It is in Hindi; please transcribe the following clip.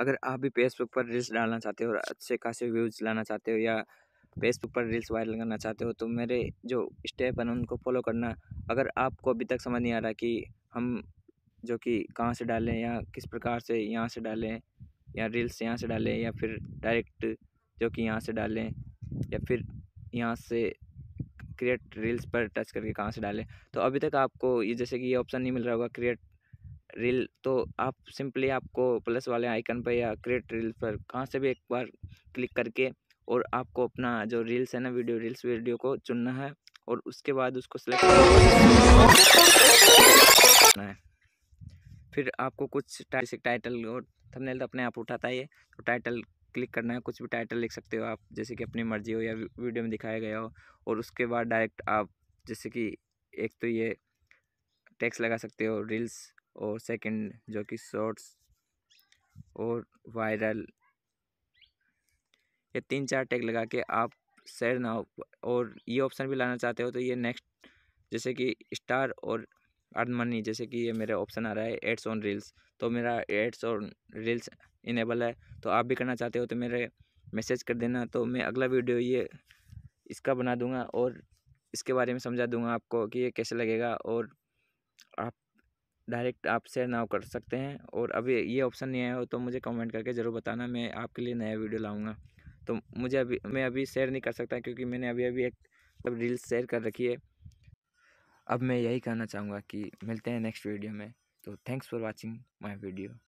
अगर आप भी फेसबुक पर रील्स डालना चाहते हो और अच्छे खासे व्यूज़ लाना चाहते हो या फेसबुक पर रील्स वायरल करना चाहते हो तो मेरे जो स्टेप हैं उनको फॉलो करना अगर आपको अभी तक समझ नहीं आ रहा कि हम जो कि कहाँ से डालें या किस प्रकार से यहाँ से डालें या रील्स यहाँ से डालें या फिर डायरेक्ट जो कि यहाँ से डालें या फिर यहाँ से क्रिएट रील्स पर टच करके कहाँ से डालें तो अभी तक आपको ये जैसे कि ये ऑप्शन नहीं मिल रहा होगा क्रिएट रील तो आप सिंपली आपको प्लस वाले आइकन पर या क्रिएट रील पर कहाँ से भी एक बार क्लिक करके और आपको अपना जो रील्स है ना वीडियो रील्स वीडियो को चुनना है और उसके बाद उसको सिलेक्ट करना है फिर आपको कुछ टाइटल और थंबनेल तो अपने आप उठाता है तो टाइटल क्लिक करना है कुछ भी टाइटल लिख सकते हो आप जैसे कि अपनी मर्जी हो या वीडियो में दिखाया गया हो और उसके बाद डायरेक्ट आप जैसे कि एक तो ये टैक्स लगा सकते हो रील्स और सेकंड जो कि शॉर्ट्स और वायरल ये तीन चार टैग लगा के आप शेयर ना हो और ये ऑप्शन भी लाना चाहते हो तो ये नेक्स्ट जैसे कि स्टार और अर्न मनी जैसे कि ये मेरा ऑप्शन आ रहा है एड्स ऑन रील्स तो मेरा एड्स ऑन रील्स इनेबल है तो आप भी करना चाहते हो तो मेरे मैसेज कर देना तो मैं अगला वीडियो ये इसका बना दूंगा और इसके बारे में समझा दूंगा आपको कि ये कैसे लगेगा और आप डायरेक्ट आप शेयर नाउ कर सकते हैं और अभी ये ऑप्शन नहीं आया हो तो मुझे कमेंट करके ज़रूर बताना मैं आपके लिए नया वीडियो लाऊंगा तो मुझे अभी मैं अभी शेयर नहीं कर सकता क्योंकि मैंने अभी अभी एक मतलब रील्स शेयर कर रखी है अब मैं यही कहना चाहूँगा कि मिलते हैं नेक्स्ट वीडियो में तो thanks for watching my video